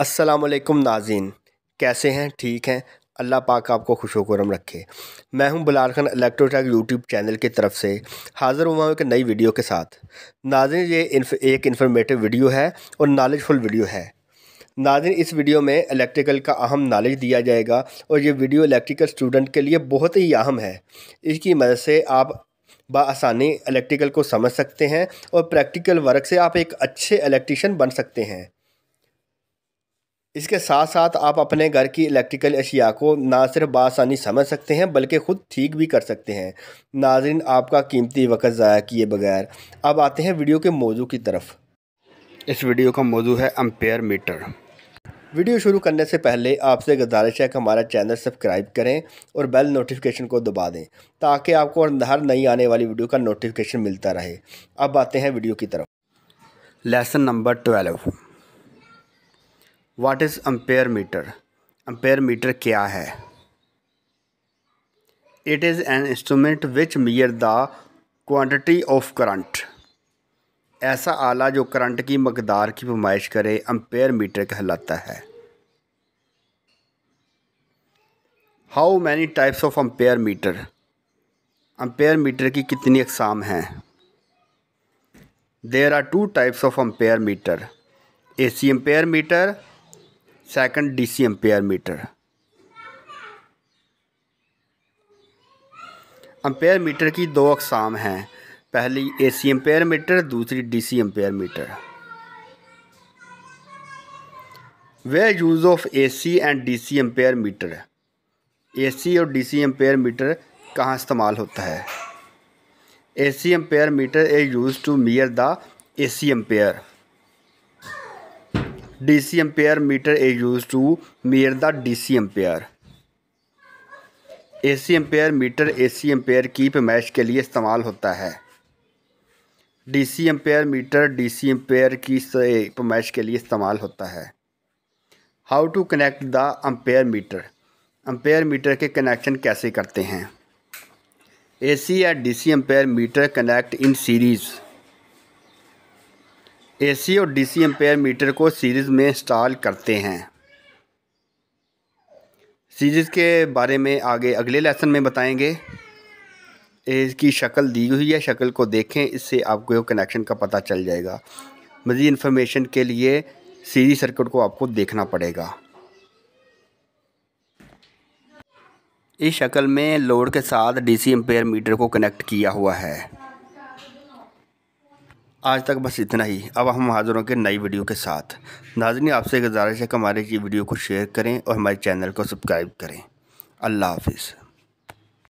असलकम नाजीन कैसे हैं ठीक हैं अल्लाह पाक आपको खुश रखे मैं हूं Bular Khan Electrotech YouTube channel की तरफ से हाज़िर हुआ हूं एक नई वीडियो के साथ नाजिन ये इन्फ, एक इन्फॉर्मेटिव वीडियो है और नॉलेजफुल वीडियो है नाजिन इस वीडियो में इलेक्ट्रिकल का अहम नॉलेज दिया जाएगा और ये वीडियो इलेक्ट्रिकल स्टूडेंट के लिए बहुत ही अहम है इसकी मदद से आप बसानी इलेक्ट्रिकल को समझ सकते हैं और प्रैक्टिकल वर्क से आप एक अच्छे इलेक्ट्रिशियन बन सकते हैं इसके साथ साथ आप अपने घर की इलेक्ट्रिकल अशिया को ना सिर्फ बासानी समझ सकते हैं बल्कि ख़ुद ठीक भी कर सकते हैं नाजरन आपका कीमती वक्त ज़ाया किए बगैर अब आते हैं वीडियो के मौजू की तरफ इस वीडियो का मौजू है अम्पेयर मीटर वीडियो शुरू करने से पहले आपसे गुजारिश है कि हमारा चैनल सब्सक्राइब करें और बेल नोटिफिकेशन को दबा दें ताकि आपको हर नई आने वाली वीडियो का नोटिफिकेशन मिलता रहे अब आते हैं वीडियो की तरफ lesson number twelve what is ampere meter ampere meter क्या है it is an instrument which measure the quantity of current ऐसा आला जो करंट की मकदार की फरमाइश करे अम्पेयर मीटर कहलाता है how many types of ampere meter ampere meter की कितनी अकसाम हैं there are two types of ampere meter A C ampere meter second DC ampere meter ampere meter की दो अकसाम हैं पहली ए सी एम्पेयर मीटर दूसरी D C ampere meter way use of A C and D C ampere meter A C और D C ampere meter कहाँ इस्तेमाल होता है A C ampere meter a use to measure the A C ampere DC ampere meter is used to measure the DC ampere. AC ampere meter AC ampere की पैमाइश के लिए इस्तेमाल होता है DC ampere meter DC ampere की पैमाइश के लिए इस्तेमाल होता है how to connect the ampere meter ampere meter के कनेक्शन कैसे करते हैं ए सी या D C ampere meter connect in series AC और डीसी एम्पेयर मीटर को सीरीज़ में इंस्टॉल करते हैं सीरीज़ के बारे में आगे अगले लेसन में बताएंगे इसकी शक्ल दी हुई है शक्ल को देखें इससे आपको कनेक्शन का पता चल जाएगा मज़ीद इन्फॉर्मेशन के लिए सीरीज सर्किट को आपको देखना पड़ेगा इस शक्ल में लोड के साथ डीसी एम्पेयर मीटर को कनेक्ट किया हुआ है आज तक बस इतना ही अब हम हाजिर होंगे नई वीडियो के साथ नाजनी आपसे गुजारिश है कि हमारे ये वीडियो को शेयर करें और हमारे चैनल को सब्सक्राइब करें अल्लाह हाफिज़